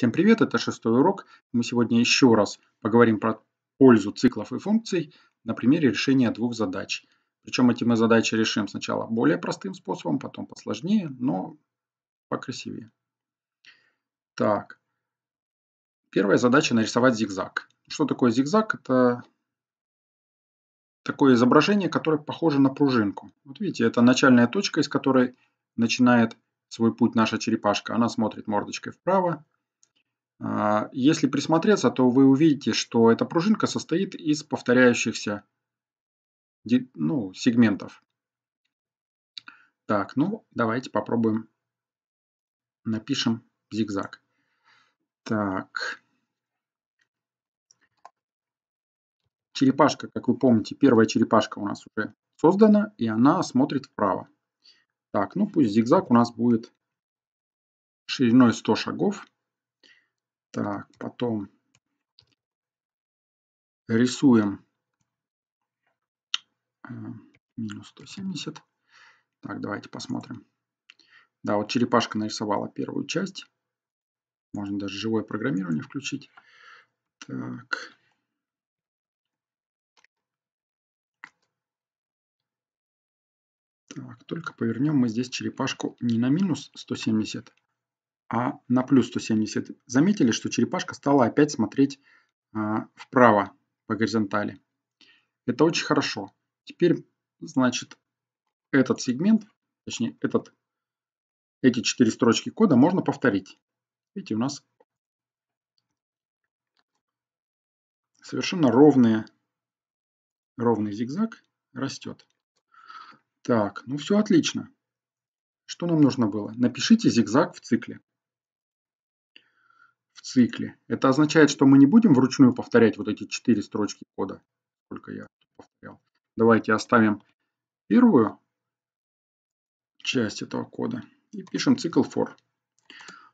Всем привет, это шестой урок. Мы сегодня еще раз поговорим про пользу циклов и функций на примере решения двух задач. Причем эти мы задачи решим сначала более простым способом, потом посложнее, но покрасивее. Так, первая задача нарисовать зигзаг. Что такое зигзаг? Это такое изображение, которое похоже на пружинку. Вот видите, это начальная точка, из которой начинает свой путь наша черепашка. Она смотрит мордочкой вправо, а, если присмотреться, то вы увидите, что эта пружинка состоит из повторяющихся ну, сегментов. Так, ну давайте попробуем напишем зигзаг. Так. Черепашка, как вы помните, первая черепашка у нас уже создана, и она смотрит вправо. Так, ну пусть зигзаг у нас будет шириной 100 шагов. Так, потом рисуем э, минус 170. Так, давайте посмотрим. Да, вот черепашка нарисовала первую часть. Можно даже живое программирование включить. Так. Так, только повернем мы здесь черепашку не на минус 170, а на плюс 170. Заметили, что черепашка стала опять смотреть а, вправо по горизонтали. Это очень хорошо. Теперь, значит, этот сегмент, точнее, этот, эти четыре строчки кода можно повторить. Видите, у нас совершенно ровные, ровный зигзаг растет. Так, ну все отлично. Что нам нужно было? Напишите зигзаг в цикле цикле. Это означает, что мы не будем вручную повторять вот эти четыре строчки кода, сколько я повторял. Давайте оставим первую часть этого кода и пишем цикл for.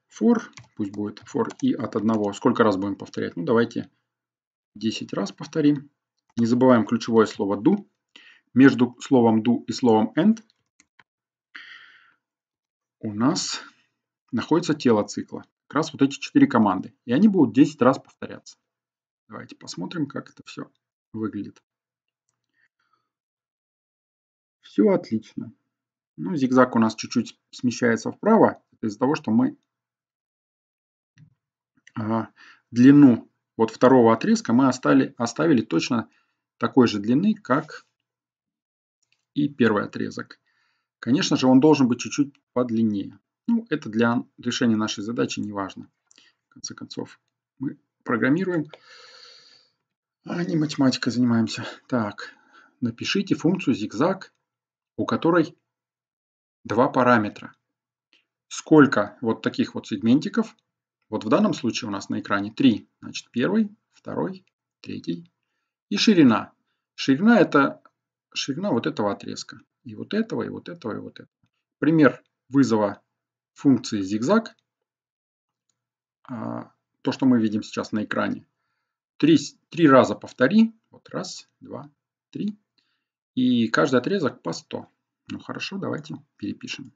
For, пусть будет for и от одного. Сколько раз будем повторять? Ну давайте 10 раз повторим. Не забываем ключевое слово do. Между словом do и словом end у нас находится тело цикла как раз вот эти четыре команды. И они будут 10 раз повторяться. Давайте посмотрим, как это все выглядит. Все отлично. Ну, зигзаг у нас чуть-чуть смещается вправо из-за того, что мы а, длину вот второго отрезка мы оставили, оставили точно такой же длины, как и первый отрезок. Конечно же, он должен быть чуть-чуть подлиннее это для решения нашей задачи не важно. В конце концов, мы программируем, а не математикой занимаемся. Так, напишите функцию зигзаг, у которой два параметра. Сколько вот таких вот сегментиков, вот в данном случае у нас на экране три, значит первый, второй, третий и ширина. Ширина это ширина вот этого отрезка. И вот этого, и вот этого, и вот этого. Пример вызова функции зигзаг, а, то, что мы видим сейчас на экране, три, три раза повтори. Вот раз, два, три. И каждый отрезок по 100. Ну хорошо, давайте перепишем.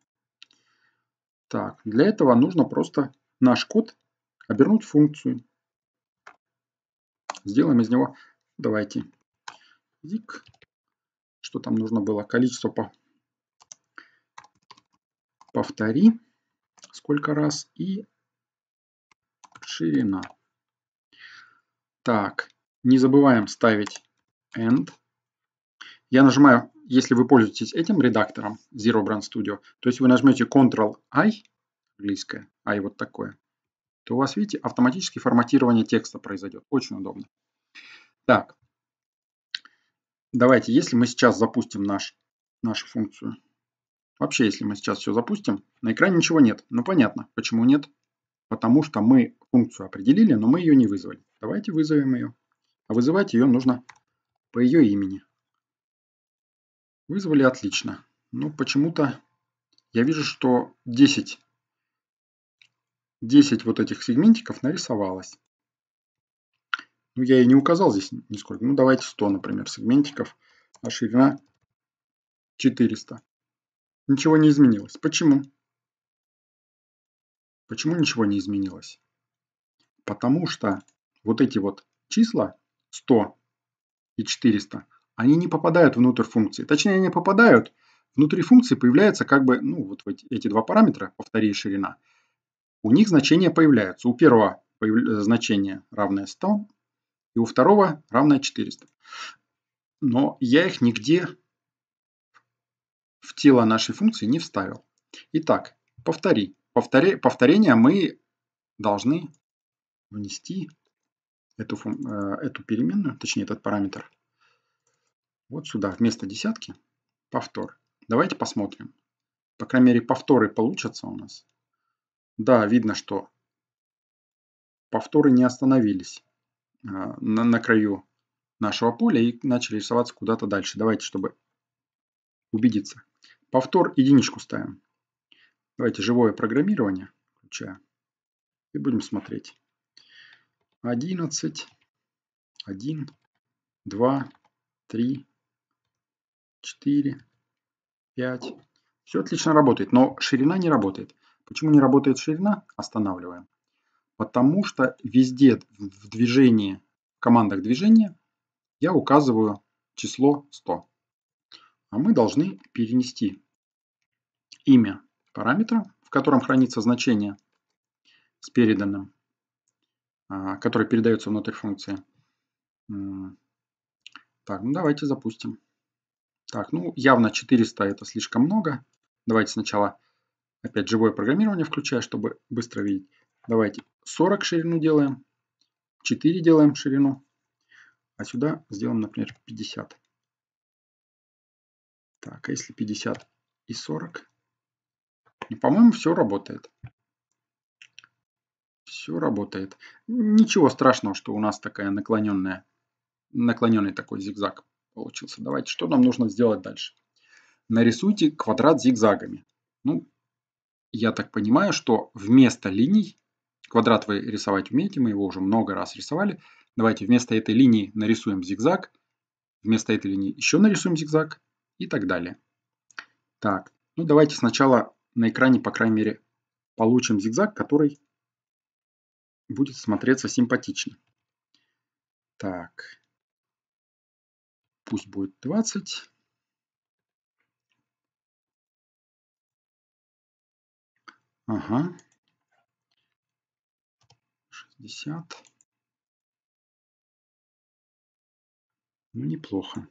Так, для этого нужно просто наш код обернуть функцию. Сделаем из него, давайте, зиг Что там нужно было? Количество по... повтори сколько раз и ширина. Так, не забываем ставить end. Я нажимаю, если вы пользуетесь этим редактором Zero Brand Studio, то есть вы нажмете Ctrl-I, английское, I вот такое, то у вас, видите, автоматически форматирование текста произойдет. Очень удобно. Так, давайте, если мы сейчас запустим наш, нашу функцию, Вообще, если мы сейчас все запустим, на экране ничего нет. Ну понятно, почему нет. Потому что мы функцию определили, но мы ее не вызвали. Давайте вызовем ее. А вызывать ее нужно по ее имени. Вызвали отлично. Но ну, почему-то я вижу, что 10, 10 вот этих сегментиков нарисовалось. Ну, я и не указал здесь нисколько. Ну, давайте 100, например, сегментиков, а ширина 400. Ничего не изменилось. Почему? Почему ничего не изменилось? Потому что вот эти вот числа 100 и 400, они не попадают внутрь функции. Точнее, они попадают, внутри функции появляется как бы, ну, вот эти два параметра, повтори и ширина, у них значения появляются. У первого э, значение равное 100, и у второго равное 400. Но я их нигде в тело нашей функции не вставил. Итак, повтори. Повтори, повторение мы должны внести эту, э, эту переменную, точнее этот параметр, вот сюда, вместо десятки, повтор. Давайте посмотрим. По крайней мере, повторы получатся у нас. Да, видно, что повторы не остановились э, на, на краю нашего поля и начали рисоваться куда-то дальше. Давайте, чтобы убедиться. Повтор единичку ставим. Давайте живое программирование включаю. И будем смотреть. 11, 1, 2, 3, 4, 5. Все отлично работает, но ширина не работает. Почему не работает ширина? Останавливаем. Потому что везде в движении, в командах движения я указываю число 100 а мы должны перенести имя параметра, в котором хранится значение с переданным, а, который передается внутрь функции. Так, ну давайте запустим. Так, ну явно 400 это слишком много. Давайте сначала опять живое программирование включаю, чтобы быстро видеть. Давайте 40 ширину делаем, 4 делаем ширину, а сюда сделаем, например, 50. Так, а если 50 и 40? Ну, по-моему, все работает. Все работает. Ничего страшного, что у нас такая наклоненная, наклоненный такой зигзаг получился. Давайте, что нам нужно сделать дальше? Нарисуйте квадрат зигзагами. Ну, я так понимаю, что вместо линий, квадрат вы рисовать умеете, мы его уже много раз рисовали. Давайте вместо этой линии нарисуем зигзаг, вместо этой линии еще нарисуем зигзаг, и так далее. Так, ну давайте сначала на экране, по крайней мере, получим зигзаг, который будет смотреться симпатично. Так, пусть будет 20. Ага. 60. Ну, неплохо.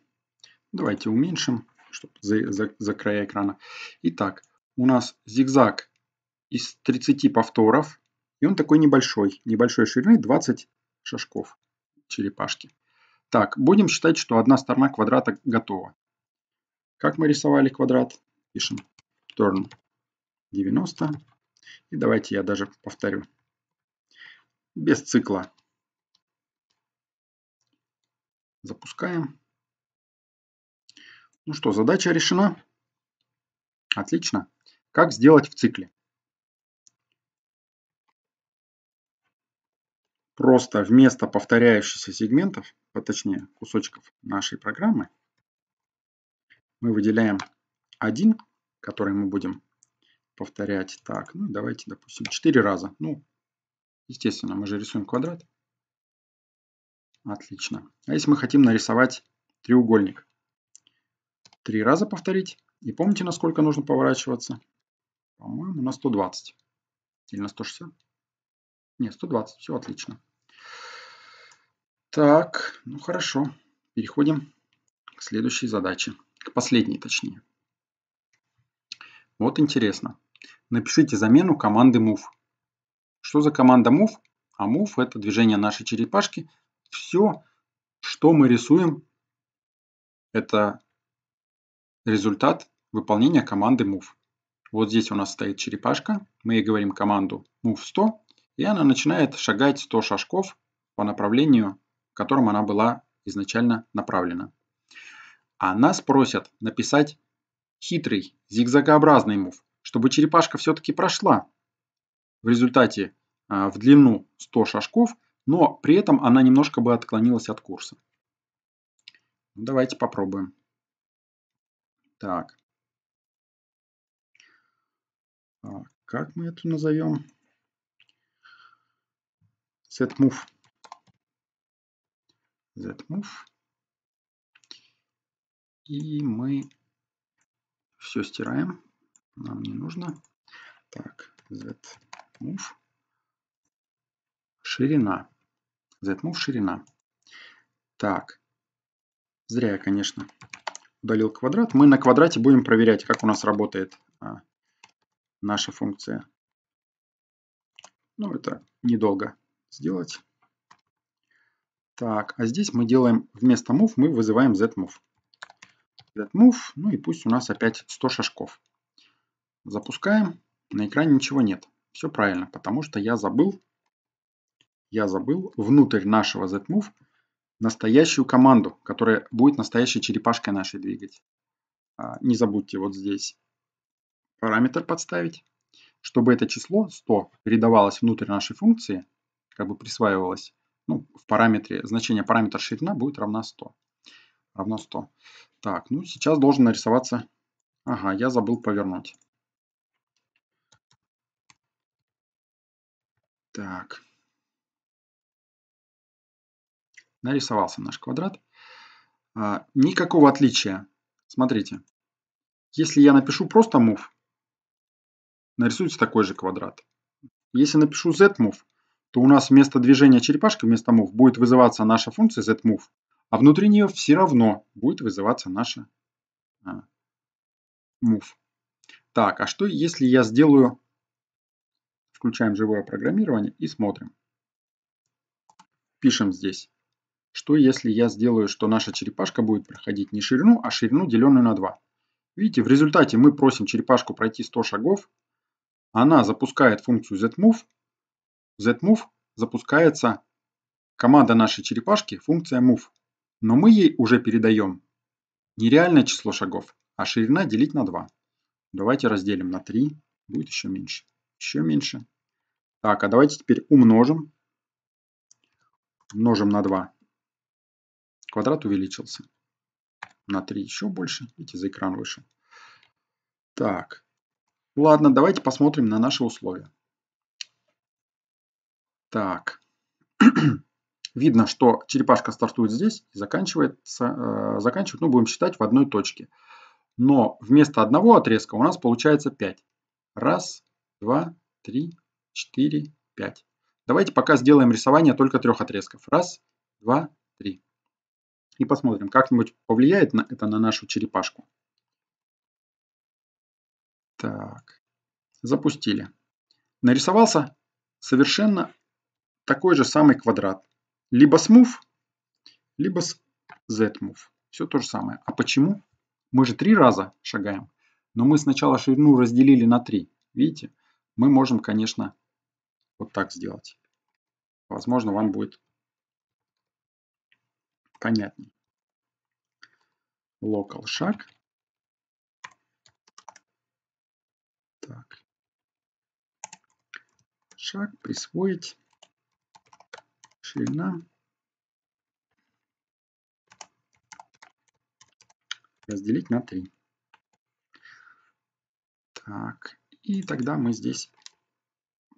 Давайте уменьшим чтобы за, за, за края экрана. Итак, у нас зигзаг из 30 повторов, и он такой небольшой, небольшой ширины 20 шажков черепашки. Так, будем считать, что одна сторона квадрата готова. Как мы рисовали квадрат? Пишем turn 90. И давайте я даже повторю. Без цикла. Запускаем. Ну что, задача решена. Отлично. Как сделать в цикле? Просто вместо повторяющихся сегментов, а точнее кусочков нашей программы, мы выделяем один, который мы будем повторять так. Ну, давайте, допустим, 4 раза. Ну, естественно, мы же рисуем квадрат. Отлично. А если мы хотим нарисовать треугольник? три раза повторить. И помните, насколько нужно поворачиваться? По-моему, на 120. Или на 160? Нет, 120. Все отлично. Так, ну хорошо. Переходим к следующей задаче. К последней, точнее. Вот интересно. Напишите замену команды move. Что за команда move? А move это движение нашей черепашки. Все, что мы рисуем, это результат выполнения команды move. Вот здесь у нас стоит черепашка, мы ей говорим команду move 100, и она начинает шагать 100 шажков по направлению, в котором она была изначально направлена. А нас просят написать хитрый, зигзагообразный мув, чтобы черепашка все-таки прошла в результате а, в длину 100 шажков, но при этом она немножко бы отклонилась от курса. Ну, давайте попробуем. Так. А, как мы это назовем? ZMove, ZMove, И мы все стираем. Нам не нужно. Так, zmove. Ширина. zmove ширина. Так. Зря я, конечно, удалил квадрат. Мы на квадрате будем проверять, как у нас работает а, наша функция. Ну, это недолго сделать. Так, а здесь мы делаем вместо move, мы вызываем zmove. zmove, ну и пусть у нас опять 100 шажков. Запускаем. На экране ничего нет. Все правильно, потому что я забыл, я забыл внутрь нашего zmove настоящую команду, которая будет настоящей черепашкой нашей двигать. А, не забудьте вот здесь параметр подставить, чтобы это число 100 передавалось внутрь нашей функции, как бы присваивалось ну, в параметре, значение параметра ширина будет равна 100. Равно 100. Так, ну сейчас должен нарисоваться... Ага, я забыл повернуть. Так. нарисовался наш квадрат. А, никакого отличия. Смотрите, если я напишу просто move, нарисуется такой же квадрат. Если напишу zmove, то у нас вместо движения черепашки, вместо move, будет вызываться наша функция zmove, а внутри нее все равно будет вызываться наша а, move. Так, а что если я сделаю... Включаем живое программирование и смотрим. Пишем здесь что если я сделаю, что наша черепашка будет проходить не ширину, а ширину, деленную на 2? Видите, в результате мы просим черепашку пройти 100 шагов. Она запускает функцию zmove. zmove запускается команда нашей черепашки, функция move. Но мы ей уже передаем не реальное число шагов, а ширина делить на 2. Давайте разделим на 3, будет еще меньше. Еще меньше. Так, а давайте теперь умножим. Умножим на 2. Квадрат увеличился. На 3 еще больше. Видите, за экран вышел. Так. Ладно, давайте посмотрим на наши условия. Так. Видно, что черепашка стартует здесь и заканчивается, э, заканчивает, ну, будем считать, в одной точке. Но вместо одного отрезка у нас получается 5. Раз, два, три, четыре, пять. Давайте пока сделаем рисование только трех отрезков. Раз, два, три и посмотрим, как-нибудь повлияет на это на нашу черепашку. Так, запустили. Нарисовался совершенно такой же самый квадрат. Либо с либо с Все то же самое. А почему? Мы же три раза шагаем. Но мы сначала ширину разделили на 3. Видите? Мы можем, конечно, вот так сделать. Возможно, вам будет понятней. Local шаг. Так. Шаг присвоить. Ширина. Разделить на 3. Так. И тогда мы здесь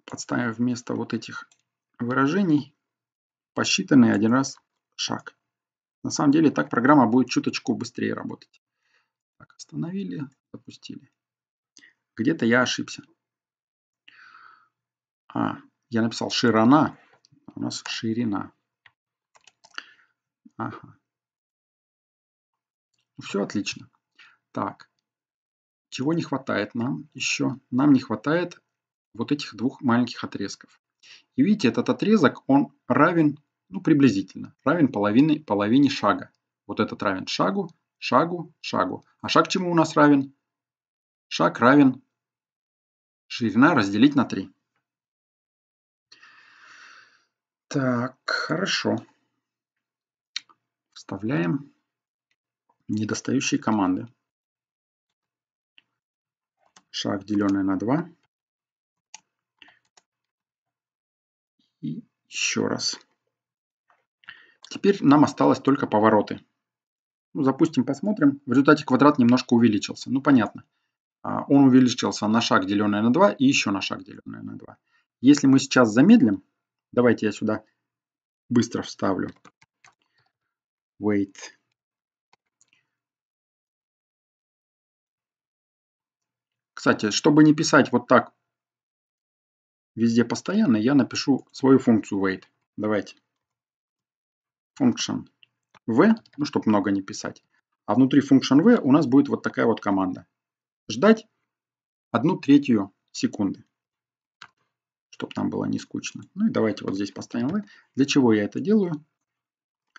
подставим вместо вот этих выражений посчитанный один раз шаг. На самом деле так программа будет чуточку быстрее работать. Так, остановили, запустили. Где-то я ошибся. А, я написал ширана, у нас ширина. Ага. Ну, все отлично. Так, чего не хватает нам еще? Нам не хватает вот этих двух маленьких отрезков. И видите, этот отрезок, он равен ну приблизительно, равен половине, половине шага. Вот этот равен шагу, шагу, шагу. А шаг чему у нас равен? Шаг равен ширина разделить на 3. Так, хорошо. Вставляем недостающие команды. Шаг, деленное на 2. И еще раз. Теперь нам осталось только повороты. Ну, запустим, посмотрим. В результате квадрат немножко увеличился. Ну, понятно. А, он увеличился на шаг, деленное на 2, и еще на шаг, деленное на 2. Если мы сейчас замедлим, давайте я сюда быстро вставлю wait. Кстати, чтобы не писать вот так везде постоянно, я напишу свою функцию wait. Давайте function v, ну, чтобы много не писать. А внутри function v у нас будет вот такая вот команда. Ждать одну третью секунды, чтобы нам было не скучно. Ну и давайте вот здесь поставим v. Для чего я это делаю?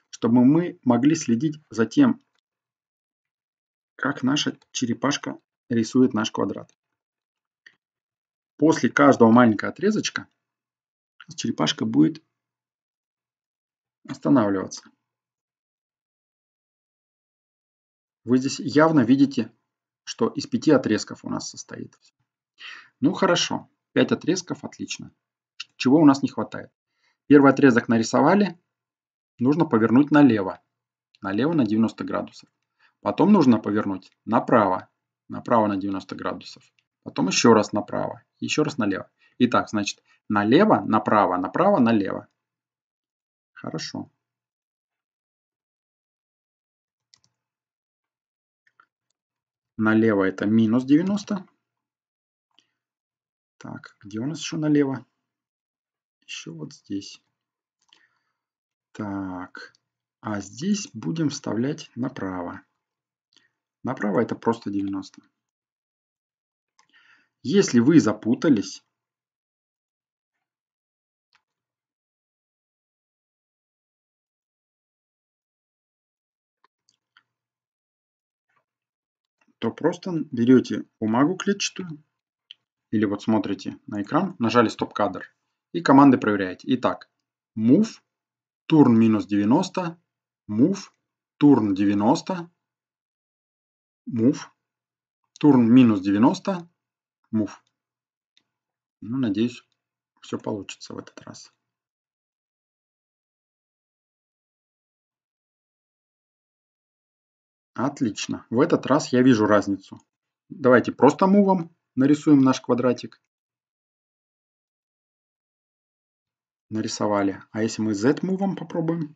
Чтобы мы могли следить за тем, как наша черепашка рисует наш квадрат. После каждого маленького отрезочка черепашка будет останавливаться. Вы здесь явно видите, что из пяти отрезков у нас состоит. Ну хорошо, пять отрезков, отлично. Чего у нас не хватает? Первый отрезок нарисовали, нужно повернуть налево. Налево на 90 градусов. Потом нужно повернуть направо. Направо на 90 градусов. Потом еще раз направо. Еще раз налево. Итак, значит, налево, направо, направо, налево. Хорошо. Налево это минус 90. Так, где у нас еще налево? Еще вот здесь. Так, а здесь будем вставлять направо. Направо это просто 90. Если вы запутались, то просто берете бумагу клетчатую или вот смотрите на экран, нажали стоп-кадр и команды проверяете. Итак, move, turn минус 90, move, turn 90, move, turn минус 90, move. Ну, надеюсь, все получится в этот раз. Отлично. В этот раз я вижу разницу. Давайте просто мувом нарисуем наш квадратик. Нарисовали. А если мы Z мувом попробуем?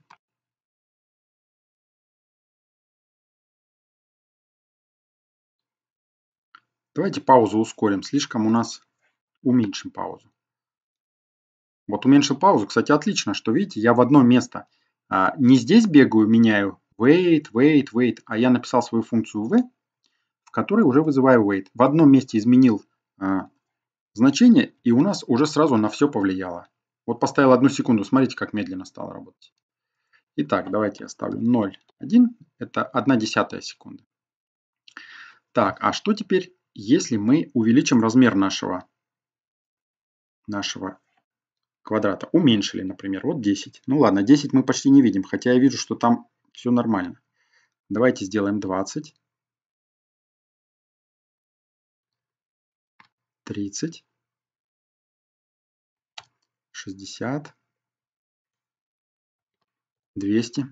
Давайте паузу ускорим. Слишком у нас уменьшим паузу. Вот уменьшил паузу. Кстати, отлично, что видите, я в одно место а, не здесь бегаю, меняю wait, wait, wait, а я написал свою функцию v, в которой уже вызываю wait. В одном месте изменил э, значение, и у нас уже сразу на все повлияло. Вот поставил одну секунду, смотрите, как медленно стало работать. Итак, давайте я ставлю 0,1, это 1 десятая секунды. Так, а что теперь, если мы увеличим размер нашего, нашего квадрата? Уменьшили, например, вот 10. Ну ладно, 10 мы почти не видим, хотя я вижу, что там все нормально. Давайте сделаем 20, 30, 60, 200.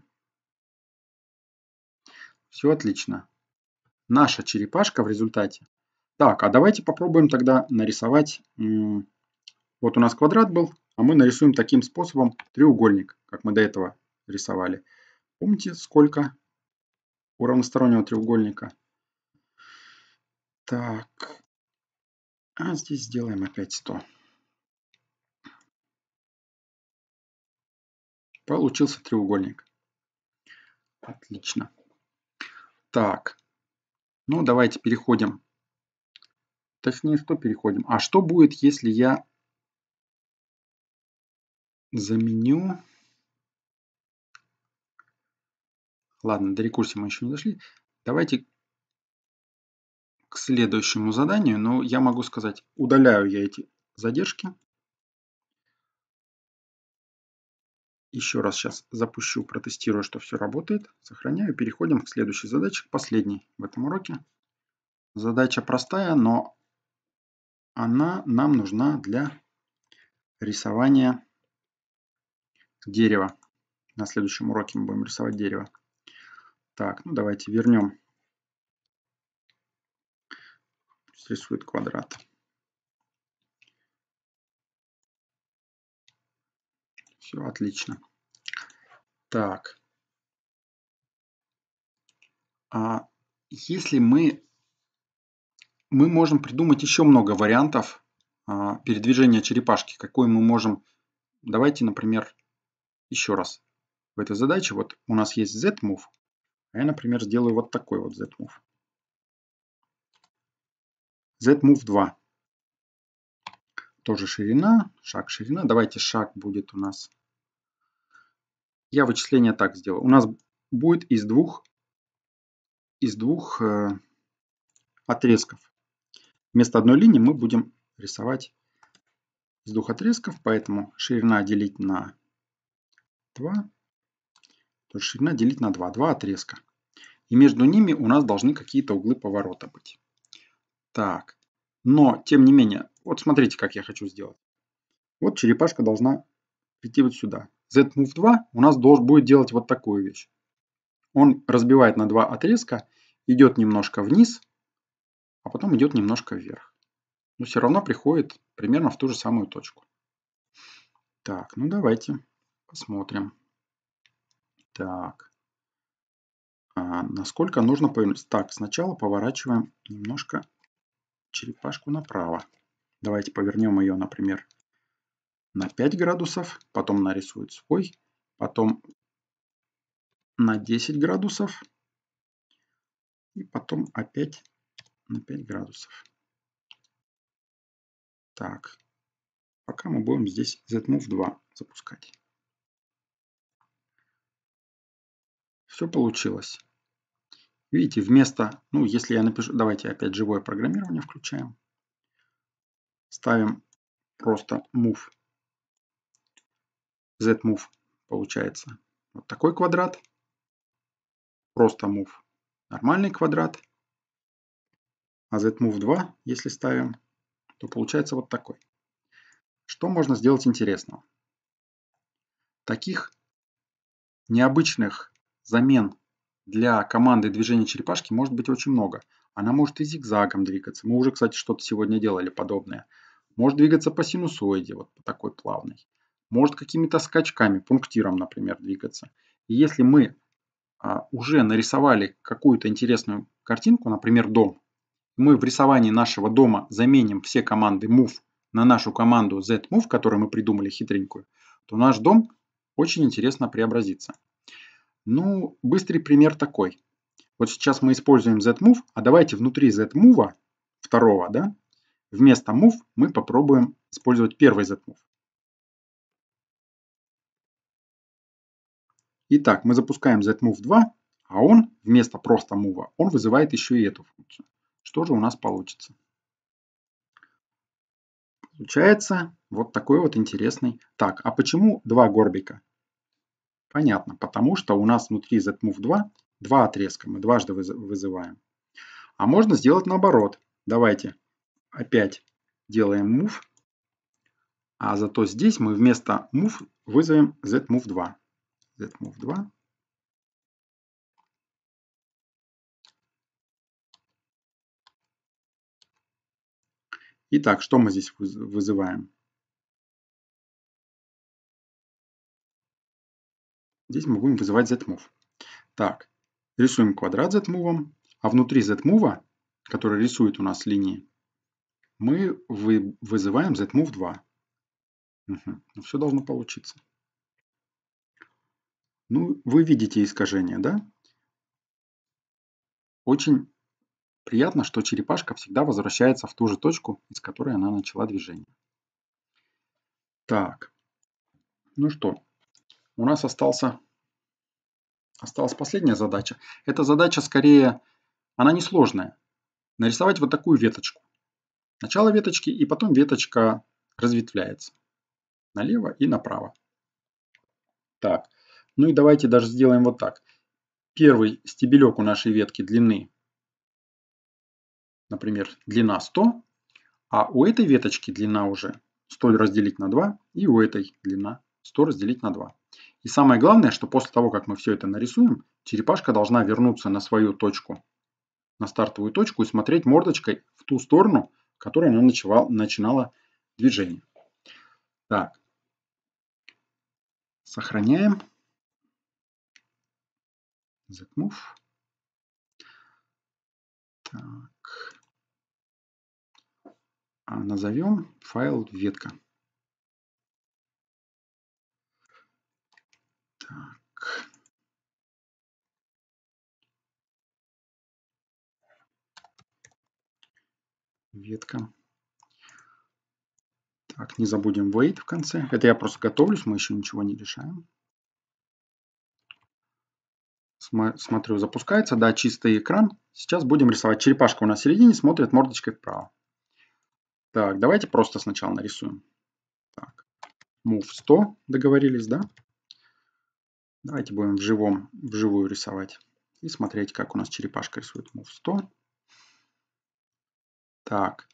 Все отлично. Наша черепашка в результате. Так, а давайте попробуем тогда нарисовать. Вот у нас квадрат был, а мы нарисуем таким способом треугольник, как мы до этого рисовали. Помните, сколько у равностороннего треугольника? Так. А здесь сделаем опять 100. Получился треугольник. Отлично. Так. Ну, давайте переходим. Точнее, что переходим? А что будет, если я заменю Ладно, до рекурсии мы еще не дошли. Давайте к следующему заданию, но я могу сказать, удаляю я эти задержки. Еще раз сейчас запущу, протестирую, что все работает. Сохраняю, переходим к следующей задаче, к последней в этом уроке. Задача простая, но она нам нужна для рисования дерева. На следующем уроке мы будем рисовать дерево. Так, ну давайте вернем. рисует квадрат. Все, отлично. Так. А если мы... Мы можем придумать еще много вариантов а, передвижения черепашки. Какой мы можем... Давайте, например, еще раз в этой задаче. Вот у нас есть Z-move. А я, например, сделаю вот такой вот ZMove. ZMove z 2. Тоже ширина, шаг ширина. Давайте шаг будет у нас. Я вычисление так сделаю. У нас будет из двух, из двух э, отрезков. Вместо одной линии мы будем рисовать из двух отрезков, поэтому ширина делить на 2. То есть ширина делить на 2. 2 отрезка. И между ними у нас должны какие-то углы поворота быть. Так. Но, тем не менее, вот смотрите, как я хочу сделать. Вот черепашка должна прийти вот сюда. Z-move 2 у нас должен будет делать вот такую вещь. Он разбивает на два отрезка, идет немножко вниз, а потом идет немножко вверх. Но все равно приходит примерно в ту же самую точку. Так, ну давайте посмотрим. Так. А насколько нужно повернуть? Так, сначала поворачиваем немножко черепашку направо. Давайте повернем ее, например, на 5 градусов, потом нарисует свой, потом на 10 градусов и потом опять на 5 градусов. Так, пока мы будем здесь ZMove 2 запускать. Все получилось. Видите, вместо, ну, если я напишу, давайте опять живое программирование включаем. Ставим просто move. Z-move получается вот такой квадрат. Просто move нормальный квадрат. А Z-move 2, если ставим, то получается вот такой. Что можно сделать интересного? Таких необычных замен для команды движения черепашки может быть очень много. Она может и зигзагом двигаться. Мы уже, кстати, что-то сегодня делали подобное. Может двигаться по синусоиде, вот по такой плавной. Может какими-то скачками, пунктиром, например, двигаться. И если мы а, уже нарисовали какую-то интересную картинку, например, дом, мы в рисовании нашего дома заменим все команды move на нашу команду zmove, которую мы придумали хитренькую, то наш дом очень интересно преобразится. Ну, быстрый пример такой. Вот сейчас мы используем zmove, а давайте внутри zmove второго, да, вместо move мы попробуем использовать первый zmove. Итак, мы запускаем zmove 2, а он вместо просто move, он вызывает еще и эту функцию. Что же у нас получится? Получается вот такой вот интересный. Так, а почему два горбика? Понятно, потому что у нас внутри zmove2 два отрезка, мы дважды вызываем. А можно сделать наоборот. Давайте опять делаем move, а зато здесь мы вместо move вызовем zmove2. zmove2 Итак, что мы здесь вызываем? Здесь мы будем вызывать zmove. Так, рисуем квадрат zmove, а внутри zmove, который рисует у нас линии, мы вы, вызываем zmove 2. Угу. все должно получиться. Ну, вы видите искажение, да? Очень приятно, что черепашка всегда возвращается в ту же точку, из которой она начала движение. Так, ну что, у нас остался, осталась последняя задача. Эта задача скорее, она несложная. Нарисовать вот такую веточку. Начало веточки и потом веточка разветвляется. Налево и направо. Так, ну и давайте даже сделаем вот так. Первый стебелек у нашей ветки длины, например, длина 100, а у этой веточки длина уже 100 разделить на 2 и у этой длина 100 разделить на 2. И самое главное, что после того, как мы все это нарисуем, черепашка должна вернуться на свою точку, на стартовую точку и смотреть мордочкой в ту сторону, в которой она начала, начинала движение. Так. Сохраняем. Закмув. Так. А назовем файл ветка. ветка. Так, не забудем wait в конце. Это я просто готовлюсь, мы еще ничего не решаем. Смотрю, запускается, да, чистый экран. Сейчас будем рисовать. Черепашка у нас в середине, смотрит мордочкой вправо. Так, давайте просто сначала нарисуем. Так, move 100, договорились, да? Давайте будем в живом, вживую рисовать. И смотреть, как у нас черепашка рисует move 100. Так,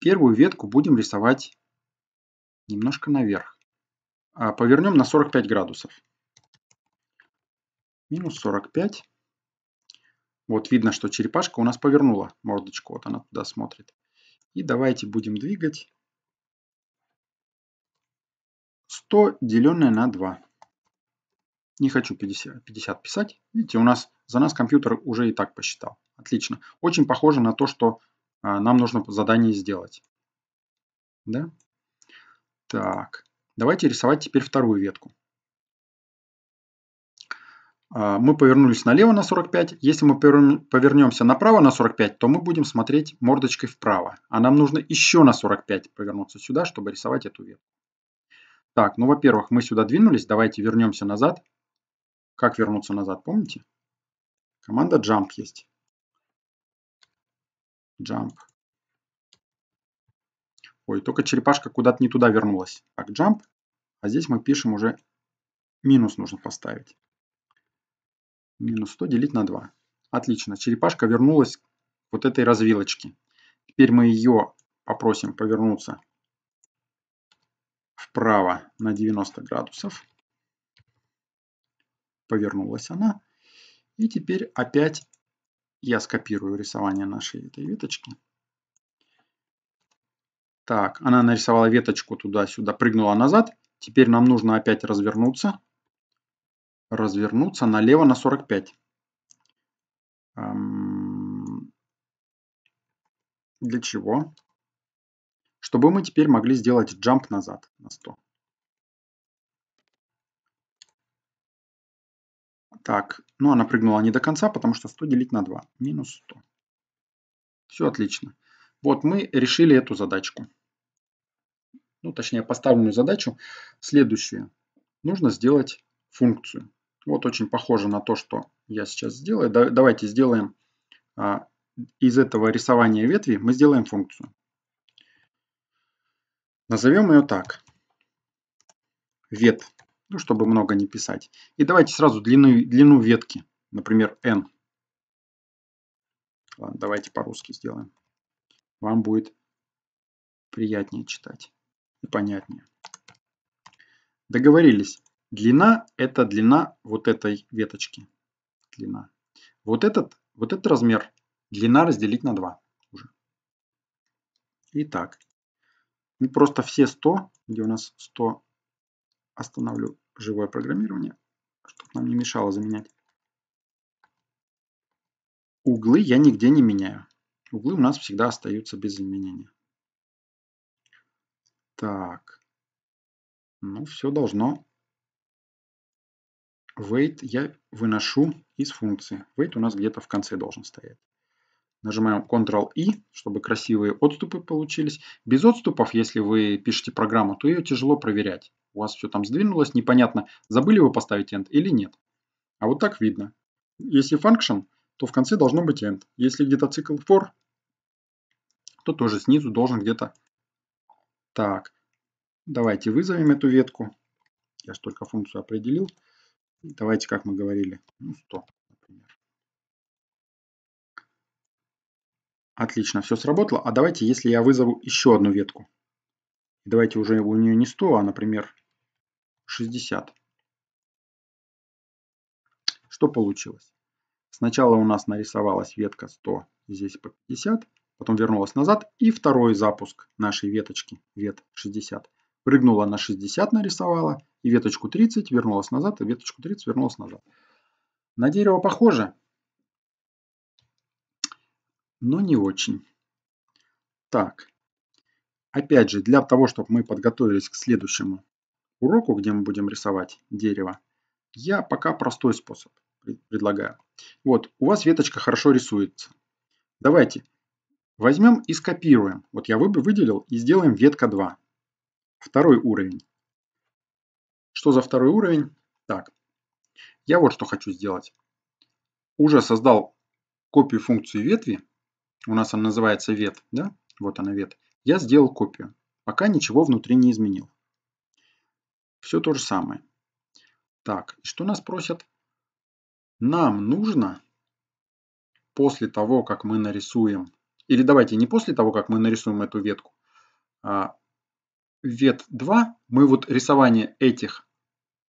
первую ветку будем рисовать немножко наверх. А повернем на 45 градусов. Минус 45. Вот видно, что черепашка у нас повернула мордочку. Вот она туда смотрит. И давайте будем двигать 100 деленное на 2. Не хочу 50, 50 писать. Видите, у нас за нас компьютер уже и так посчитал. Отлично. Очень похоже на то, что а, нам нужно задание сделать. Да? Так, давайте рисовать теперь вторую ветку. А, мы повернулись налево на 45. Если мы повернемся направо на 45, то мы будем смотреть мордочкой вправо. А нам нужно еще на 45 повернуться сюда, чтобы рисовать эту ветку. Так, ну, во-первых, мы сюда двинулись. Давайте вернемся назад. Как вернуться назад, помните? Команда Jump есть. Jump. Ой, только черепашка куда-то не туда вернулась. Так, jump. А здесь мы пишем уже минус нужно поставить. Минус 100 делить на 2. Отлично, черепашка вернулась к вот этой развилочке. Теперь мы ее попросим повернуться вправо на 90 градусов. Повернулась она. И теперь опять я скопирую рисование нашей этой веточки. Так, она нарисовала веточку туда-сюда, прыгнула назад. Теперь нам нужно опять развернуться. Развернуться налево на 45. Для чего? Чтобы мы теперь могли сделать джамп назад на 100. Так, ну она прыгнула не до конца, потому что 100 делить на 2. Минус 100. Все отлично. Вот мы решили эту задачку. Ну, точнее, поставленную задачу. Следующее. Нужно сделать функцию. Вот очень похоже на то, что я сейчас сделаю. давайте сделаем а, из этого рисования ветви, мы сделаем функцию. Назовем ее так. Вет ну, чтобы много не писать. И давайте сразу длину, длину ветки, например, n. Ладно, давайте по-русски сделаем. Вам будет приятнее читать и понятнее. Договорились. Длина – это длина вот этой веточки. Длина. Вот этот, вот этот размер длина разделить на 2 уже. Итак, мы ну, просто все 100, где у нас 100 остановлю живое программирование, чтобы нам не мешало заменять. Углы я нигде не меняю. Углы у нас всегда остаются без изменения. Так. Ну, все должно. Weight я выношу из функции. Weight у нас где-то в конце должен стоять. Нажимаем Ctrl-I, чтобы красивые отступы получились. Без отступов, если вы пишете программу, то ее тяжело проверять. У вас все там сдвинулось, непонятно, забыли вы поставить end или нет. А вот так видно. Если function, то в конце должно быть end. Если где-то цикл for, то тоже снизу должен где-то... Так, давайте вызовем эту ветку. Я же только функцию определил. Давайте, как мы говорили, ну 100. Отлично, все сработало. А давайте, если я вызову еще одну ветку. Давайте уже у нее не 100, а, например, 60. Что получилось? Сначала у нас нарисовалась ветка 100, здесь по 50, потом вернулась назад и второй запуск нашей веточки, вет 60. Прыгнула на 60, нарисовала, и веточку 30 вернулась назад, и веточку 30 вернулась назад. На дерево похоже, но не очень. Так, опять же, для того, чтобы мы подготовились к следующему уроку, где мы будем рисовать дерево, я пока простой способ предлагаю. Вот, у вас веточка хорошо рисуется. Давайте возьмем и скопируем. Вот я выделил и сделаем ветка 2. Второй уровень. Что за второй уровень? Так, я вот что хочу сделать. Уже создал копию функции ветви, у нас она называется вет, да? Вот она вет. Я сделал копию, пока ничего внутри не изменил. Все то же самое. Так, что нас просят? Нам нужно после того, как мы нарисуем, или давайте не после того, как мы нарисуем эту ветку, а вет 2, мы вот рисование этих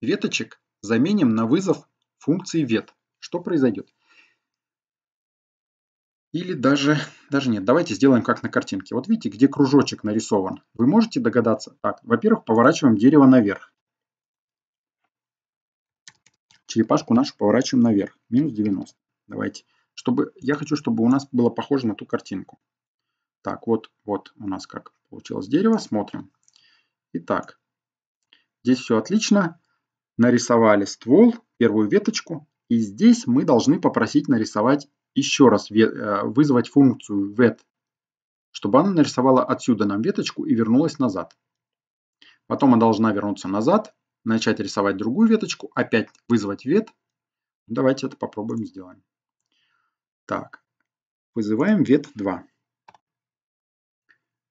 веточек заменим на вызов функции вет. Что произойдет? Или даже, даже нет, давайте сделаем как на картинке. Вот видите, где кружочек нарисован. Вы можете догадаться? Так, во-первых, поворачиваем дерево наверх. Черепашку нашу поворачиваем наверх. Минус 90. Давайте. Чтобы, я хочу, чтобы у нас было похоже на ту картинку. Так, вот, вот у нас как получилось дерево. Смотрим. Итак, здесь все отлично. Нарисовали ствол, первую веточку. И здесь мы должны попросить нарисовать еще раз э, вызвать функцию vet, чтобы она нарисовала отсюда нам веточку и вернулась назад. Потом она должна вернуться назад, начать рисовать другую веточку, опять вызвать вет. Давайте это попробуем сделаем. Так, вызываем вет 2.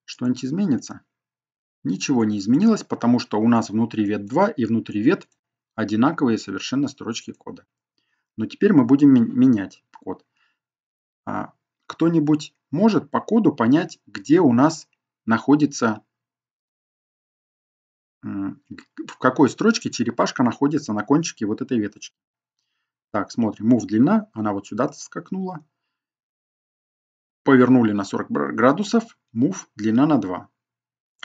Что-нибудь изменится? Ничего не изменилось, потому что у нас внутри вет 2 и внутри вет одинаковые совершенно строчки кода. Но теперь мы будем менять код. А кто-нибудь может по коду понять, где у нас находится, в какой строчке черепашка находится на кончике вот этой веточки. Так, смотрим, move длина, она вот сюда скакнула. Повернули на 40 градусов, move длина на 2.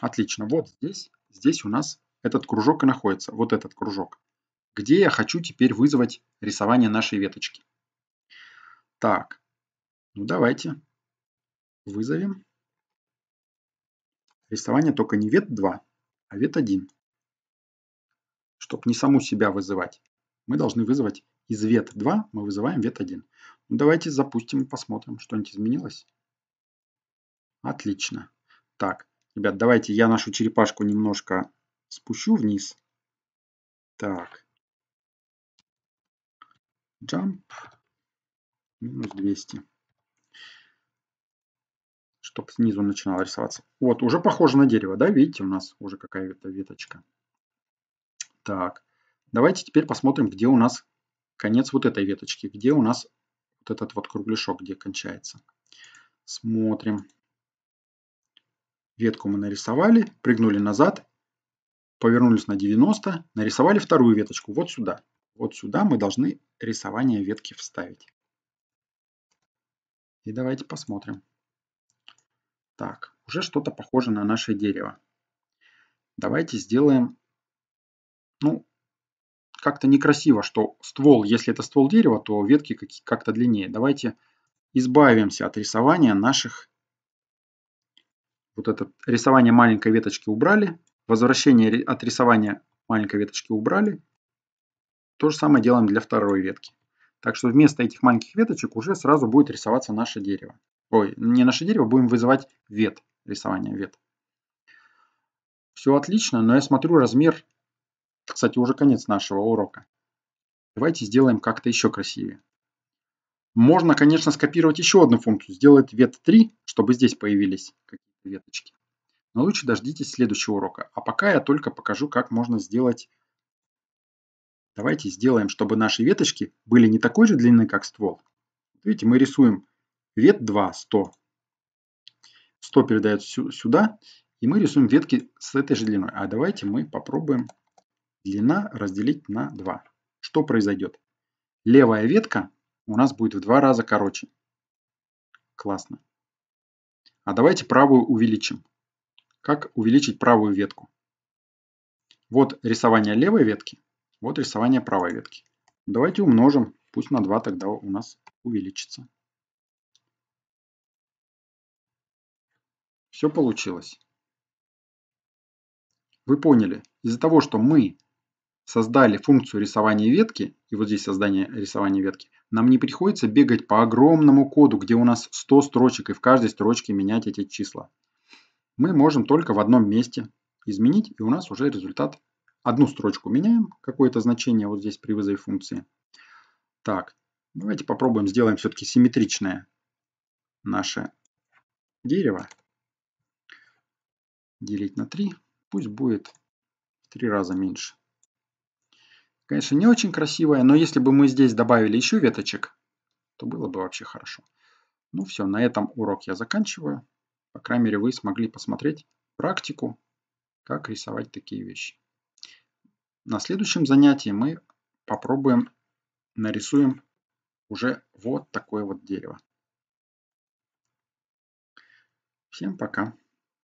Отлично, вот здесь, здесь у нас этот кружок и находится, вот этот кружок. Где я хочу теперь вызвать рисование нашей веточки. Так, ну давайте вызовем. Рисование только не вет 2, а вет 1. Чтобы не саму себя вызывать, мы должны вызвать из вет 2, мы вызываем вет 1. Ну, давайте запустим и посмотрим, что-нибудь изменилось. Отлично. Так, ребят, давайте я нашу черепашку немножко спущу вниз. Так. Jump минус 200 чтобы снизу начинала рисоваться. Вот, уже похоже на дерево, да, видите, у нас уже какая-то веточка. Так, давайте теперь посмотрим, где у нас конец вот этой веточки, где у нас вот этот вот кругляшок, где кончается. Смотрим. Ветку мы нарисовали, прыгнули назад, повернулись на 90, нарисовали вторую веточку вот сюда. Вот сюда мы должны рисование ветки вставить. И давайте посмотрим. Так, уже что-то похоже на наше дерево. Давайте сделаем, ну, как-то некрасиво, что ствол, если это ствол дерева, то ветки как-то длиннее. Давайте избавимся от рисования наших. Вот это рисование маленькой веточки убрали. Возвращение от рисования маленькой веточки убрали. То же самое делаем для второй ветки. Так что вместо этих маленьких веточек уже сразу будет рисоваться наше дерево ой, не наше дерево, будем вызывать вет, рисование вет. Все отлично, но я смотрю размер, кстати, уже конец нашего урока. Давайте сделаем как-то еще красивее. Можно, конечно, скопировать еще одну функцию, сделать вет 3, чтобы здесь появились какие-то веточки. Но лучше дождитесь следующего урока. А пока я только покажу, как можно сделать... Давайте сделаем, чтобы наши веточки были не такой же длины, как ствол. Видите, мы рисуем вет 2, 100. 100 передает сюда, и мы рисуем ветки с этой же длиной. А давайте мы попробуем длина разделить на 2. Что произойдет? Левая ветка у нас будет в два раза короче. Классно. А давайте правую увеличим. Как увеличить правую ветку? Вот рисование левой ветки, вот рисование правой ветки. Давайте умножим, пусть на 2 тогда у нас увеличится. Все получилось. Вы поняли, из-за того, что мы создали функцию рисования ветки, и вот здесь создание рисования ветки, нам не приходится бегать по огромному коду, где у нас 100 строчек, и в каждой строчке менять эти числа. Мы можем только в одном месте изменить, и у нас уже результат. Одну строчку меняем, какое-то значение вот здесь при вызове функции. Так, давайте попробуем, сделаем все-таки симметричное наше дерево делить на 3, пусть будет в 3 раза меньше. Конечно, не очень красивая, но если бы мы здесь добавили еще веточек, то было бы вообще хорошо. Ну все, на этом урок я заканчиваю. По крайней мере, вы смогли посмотреть практику, как рисовать такие вещи. На следующем занятии мы попробуем нарисуем уже вот такое вот дерево. Всем пока!